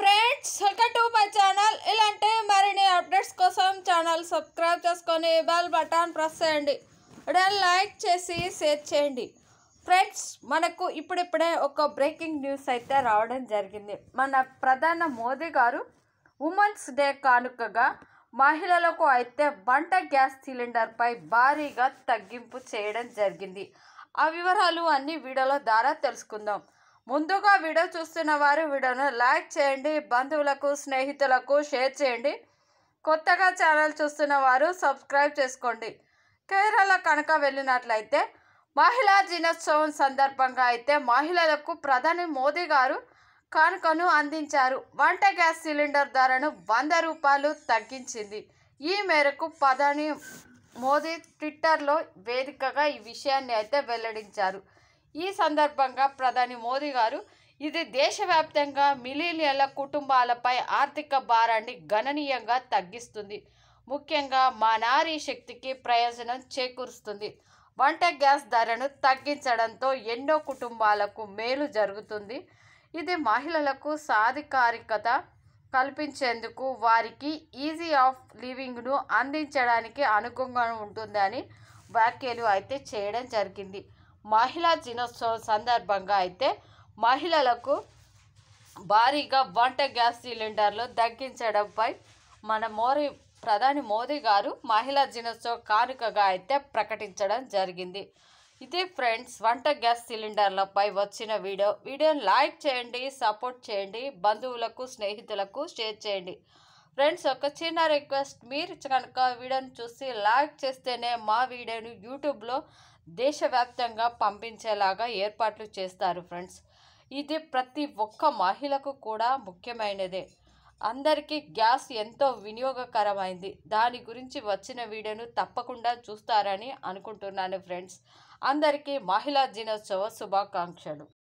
friends welcome to my channel ఇలాంటి మరిన్ని updates కోసం ఛానల్ సబ్స్క్రైబ్ చేసుకొని బెల్ బటన్ ప్రెస్ చేయండి డెన్ లైక్ చేసి షేర్ చేయండి ఫ్రెండ్స్ మనకు ఇప్పుడిప్పుడే ఒక బ్రేకింగ్ న్యూస్ అయితే రావడం జరిగింది మన ప్రధాన మోదీ గారు ఉమెన్స్ డే కానుకగా మహిళలకు అయితే వంట గ్యాస్ సిలిండర్పై భారీగా తగ్గింపు చేయడం జరిగింది ఆ వివరాలు అన్ని వీడియోల ద్వారా తెలుసుకుందాం ముందుగా వీడియో చూస్తున్న వారు వీడియోను లైక్ చేయండి బంధువులకు స్నేహితులకు షేర్ చేయండి కొత్తగా ఛానల్ చూస్తున్న వారు సబ్స్క్రైబ్ చేసుకోండి కేరళ కనుక వెళ్ళినట్లయితే మహిళా దినోత్సవం సందర్భంగా అయితే మహిళలకు ప్రధాని మోదీ గారు కానుకను అందించారు వంట గ్యాస్ సిలిండర్ ధరను వంద రూపాయలు తగ్గించింది ఈ మేరకు ప్రధాని మోదీ ట్విట్టర్లో వేదికగా ఈ విషయాన్ని అయితే వెల్లడించారు ఈ సందర్భంగా ప్రధాని మోదీ గారు ఇది దేశవ్యాప్తంగా మిలీనియర్ల కుటుంబాలపై ఆర్థిక భారాన్ని గణనీయంగా తగ్గిస్తుంది ముఖ్యంగా మా నారీ శక్తికి ప్రయోజనం చేకూరుస్తుంది వంట గ్యాస్ ధరను తగ్గించడంతో ఎన్నో కుటుంబాలకు మేలు జరుగుతుంది ఇది మహిళలకు సాధికారికత కల్పించేందుకు వారికి ఈజీ ఆఫ్ లివింగ్ను అందించడానికి అనుగుణంగా ఉంటుందని వ్యాఖ్యలు అయితే చేయడం జరిగింది మహిళా దినోత్సవం సందర్భంగా అయితే మహిళలకు భారీగా వంట గ్యాస్ సిలిండర్లు తగ్గించడంపై మన మోరీ ప్రధాని మోదీ గారు మహిళా దినోత్సవ కానుకగా అయితే ప్రకటించడం జరిగింది ఇది ఫ్రెండ్స్ వంట గ్యాస్ సిలిండర్లపై వచ్చిన వీడియో వీడియోని లైక్ చేయండి సపోర్ట్ చేయండి బంధువులకు స్నేహితులకు షేర్ చేయండి ఫ్రెండ్స్ ఒక చిన్న రిక్వెస్ట్ మీరు కనుక వీడియోని చూసి లైక్ చేస్తేనే మా వీడియోని యూట్యూబ్లో దేశవ్యాప్తంగా పంపించేలాగా ఏర్పాట్లు చేస్తారు ఫ్రెండ్స్ ఇది ప్రతి ఒక్క మహిళకు కూడా ముఖ్యమైనదే అందరికీ గ్యాస్ ఎంతో వినియోగకరమైంది దాని గురించి వచ్చిన వీడియోను తప్పకుండా చూస్తారని అనుకుంటున్నాను ఫ్రెండ్స్ అందరికీ మహిళా దినోత్సవ శుభాకాంక్షలు